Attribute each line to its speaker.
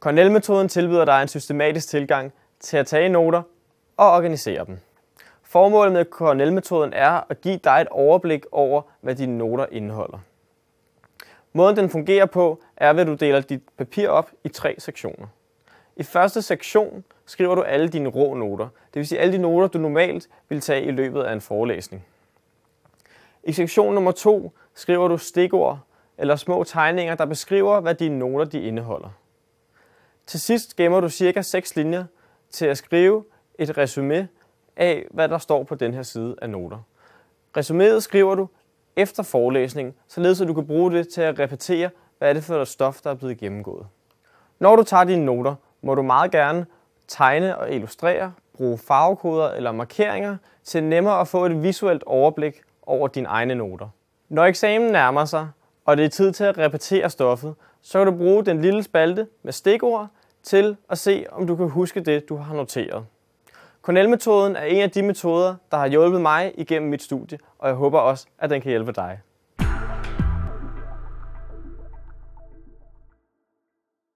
Speaker 1: Cornell-metoden tilbyder dig en systematisk tilgang til at tage noter og organisere dem. Formålet med Cornell-metoden er at give dig et overblik over, hvad dine noter indeholder. Måden den fungerer på er, ved at du deler dit papir op i tre sektioner. I første sektion skriver du alle dine rå noter, det vil sige alle de noter, du normalt vil tage i løbet af en forelæsning. I sektion nummer 2 skriver du stikord eller små tegninger, der beskriver, hvad dine noter de indeholder. Til sidst gemmer du cirka 6 linjer til at skrive et resume af, hvad der står på den her side af noter. Resuméet skriver du efter forelæsningen, således at du kan bruge det til at repetere, hvad er det for et stof, der er blevet gennemgået. Når du tager dine noter, må du meget gerne tegne og illustrere, bruge farvekoder eller markeringer til nemmere at få et visuelt overblik over dine egne noter. Når eksamen nærmer sig, og det er tid til at repetere stoffet, så kan du bruge den lille spalte med stikord til at se, om du kan huske det, du har noteret. Cornell-metoden er en af de metoder, der har hjulpet mig igennem mit studie, og jeg håber også, at den kan hjælpe dig.